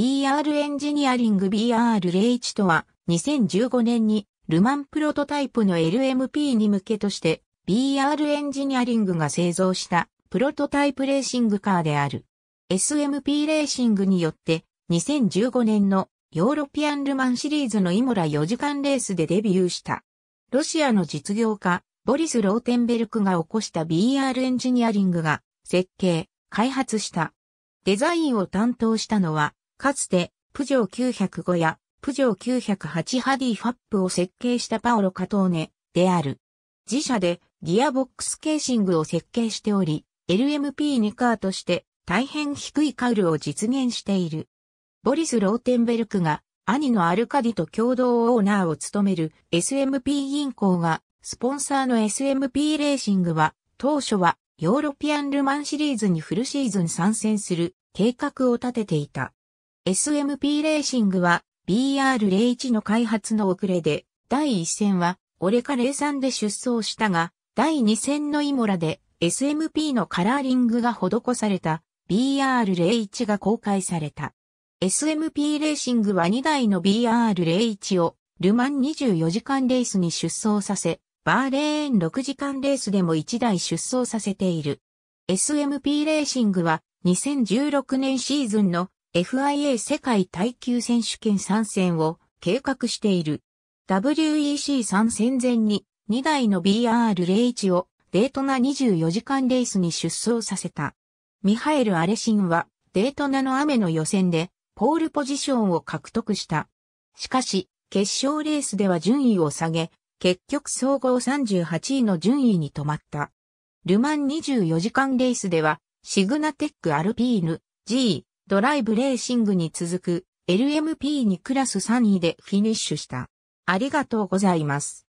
BR エンジニアリング BR01 とは、2015年にルマンプロトタイプの LMP に向けとして BR エンジニアリングが製造したプロトタイプレーシングカーである。SMP レーシングによって2015年のヨーロピアンルマンシリーズのイモラ4時間レースでデビューした。ロシアの実業家ボリス・ローテンベルクが起こした BR エンジニアリングが設計、開発した。デザインを担当したのはかつて、プジョー905や、プジョー908ハディファップを設計したパオロ・カトーネである。自社でギアボックスケーシングを設計しており、LMP2 カーとして大変低いカウルを実現している。ボリス・ローテンベルクが兄のアルカディと共同オーナーを務める SMP 銀行がスポンサーの SMP レーシングは当初はヨーロピアンルマンシリーズにフルシーズン参戦する計画を立てていた。SMP レーシングは BR01 の開発の遅れで、第1戦は俺レカ03で出走したが、第2戦のイモラで SMP のカラーリングが施された BR01 が公開された。SMP レーシングは2台の BR01 をルマン24時間レースに出走させ、バーレーン6時間レースでも1台出走させている。SMP レーシングは2016年シーズンの FIA 世界耐久選手権参戦を計画している。WEC 参戦前に2台の BR01 をデートナ24時間レースに出走させた。ミハエル・アレシンはデートナの雨の予選でポールポジションを獲得した。しかし、決勝レースでは順位を下げ、結局総合38位の順位に止まった。ルマン24時間レースでは、シグナテックアルピーヌ、G、ドライブレーシングに続く LMP2 クラス3位でフィニッシュした。ありがとうございます。